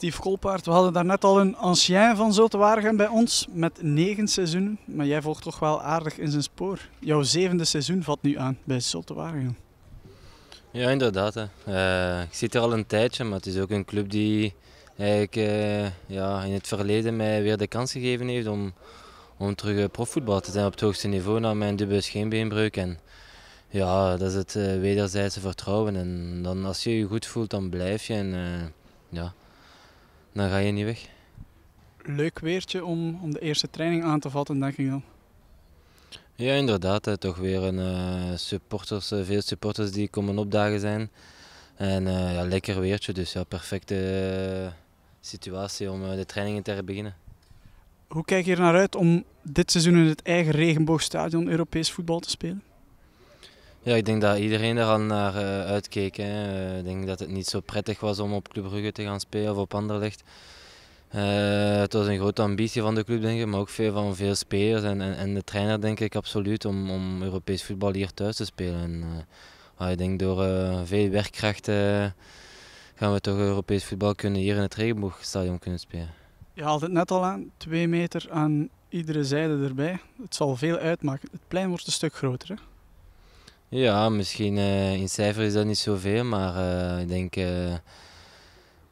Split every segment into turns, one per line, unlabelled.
Steve Kolpaard, we hadden daar net al een ancien van Zolte bij ons met negen seizoenen. Maar jij volgt toch wel aardig in zijn spoor. Jouw zevende seizoen valt nu aan bij Zottewaargen.
Ja, inderdaad. Hè. Eh, ik zit er al een tijdje, maar het is ook een club die eigenlijk eh, ja, in het verleden mij weer de kans gegeven heeft om, om terug eh, profvoetbal te zijn op het hoogste niveau na mijn dubbele scheenbeenbreuk. En ja, dat is het uh, wederzijdse vertrouwen. En dan, als je je goed voelt, dan blijf je. En, ja, dan ga je niet weg. Leuk weertje om, om de eerste training aan te vatten, denk ik dan. Ja, inderdaad. Toch weer een, eh, supporters, eh, veel supporters die komen opdagen zijn. En eh, ja, lekker weertje, dus ja, perfecte situatie om de trainingen te beginnen.
Hoe kijk je er naar uit om dit seizoen in het eigen regenboogstadion Europees voetbal te spelen?
Ja, ik denk dat iedereen er al naar uh, uitkeek. Eh, ik denk dat het niet zo prettig was om op Club Brugge te gaan spelen of op Anderlecht. Uh, het was een grote ambitie van de club, denk ik, maar ook veel, van veel spelers en, en, de trainer, denk ik, absoluut, om, om Europees voetbal hier thuis te spelen. En, ah, ik denk door veel werkkracht gaan we toch Europees voetbal kunnen hier in het regenboogstadion kunnen spelen.
Je haalt het net al aan, twee meter aan iedere zijde erbij. Het zal veel uitmaken. Het plein wordt een stuk groter, hè?
Ja, misschien eh, in cijfer is dat niet zoveel, maar eh, ik denk uh,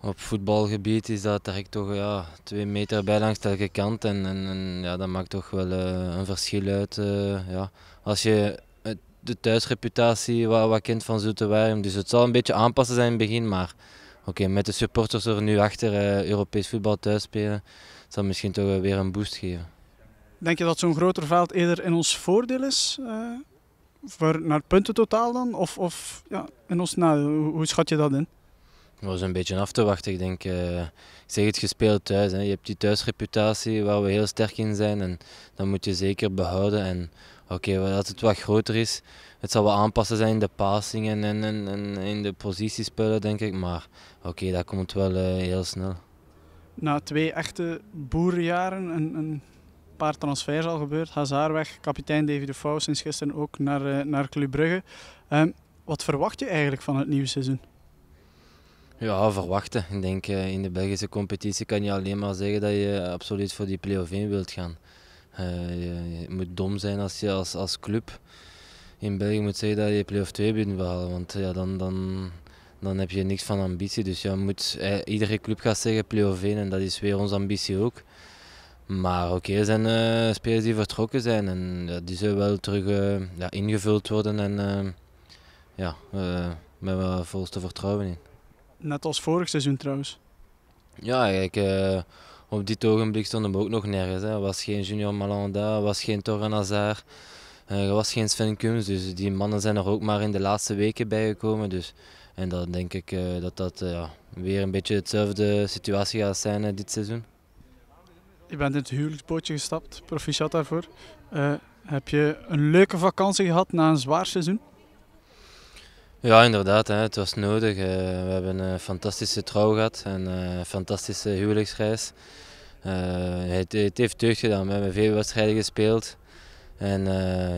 op voetbalgebied is dat direct toch ja, twee meter bij langs elke kant. En, en, ja, dat maakt toch wel een verschil uit. ja. Als je de thuisreputatie wat, wat kent van Zoeterwoude, dus het zal een beetje aanpassen zijn in het begin, maar oké, met de supporters er nu achter Europees voetbal thuis spelen, zal misschien toch weer een boost geven.
Denk je dat zo'n groter veld eerder in ons voordeel is? voor, naar punten totaal dan? Of, of ja, in ons nadeel, hoe, schat je dat in?
Dat was een beetje af te wachten. Ik denk, uh, ik zeg het gespeeld thuis. Hè. Je hebt die thuisreputatie waar we heel sterk in zijn. En dat moet je zeker behouden. En oké, okay, dat het wat groter is. Het zal wel aanpassen zijn in de passingen en, en, en, in de positiespullen, denk ik. Maar oké, dat komt wel eh, heel snel.
Na twee echte boerenjaren, een paar transfers al gebeurd. Hazard weg, kapitein de Fouw sinds gisteren ook naar, eh, naar Club Brugge. Ehm, wat verwacht je eigenlijk van het nieuwe seizoen?
Ja, verwachten. Ik denk eh, in de Belgische competitie kan je alleen maar zeggen dat je absoluut voor die play-off 1 wilt gaan. Uh, je, moet dom zijn als je als, als club in België moet zeggen dat je play-off 2 wilt behalen. Want ja, dan, dan, dan heb je niks van ambitie. Dus ja, moet, iedere club gaat zeggen play-off 1 en dat is weer onze ambitie ook. Maar oké, okay, er zijn eh, spelers die vertrokken zijn en die zullen wel terug eh, ja, ingevuld worden en uh, ja, met wel volste vertrouwen in.
Net als vorig seizoen trouwens.
Ja, ik, op dit ogenblik stonden we ook nog nergens. Er was geen Junior Malanda, was geen Torren Hazard, er was geen Sven Kums. Dus die mannen zijn er ook maar in de laatste weken bijgekomen. Dus, en dan denk ik dat dat ja, weer een beetje hetzelfde situatie gaat zijn dit seizoen
je bent in het huwelijksbootje gestapt. Proficiat daarvoor. Eh, heb je een leuke vakantie gehad na een zwaar seizoen?
Ja, inderdaad. Hè. Het was nodig. Eh, we hebben een fantastische trouw gehad. en eh, Een fantastische huwelijksreis. Het, het, heeft deugd gedaan. We hebben veel wedstrijden gespeeld. En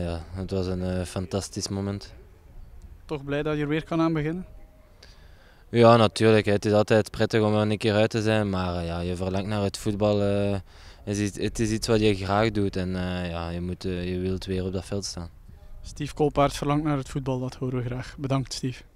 ja, het was een fantastisch moment.
Toch blij dat je er weer kan aan beginnen?
Ja, natuurlijk. Het is altijd prettig om er een keer uit te zijn, maar eh, ja, je verlangt naar het voetbal. Eh, het, is, iets wat je graag doet en eh, ja, je, moet, je wilt weer op dat veld staan.
Steve Koolpaard verlangt naar het voetbal, dat horen we graag. Bedankt, Steve.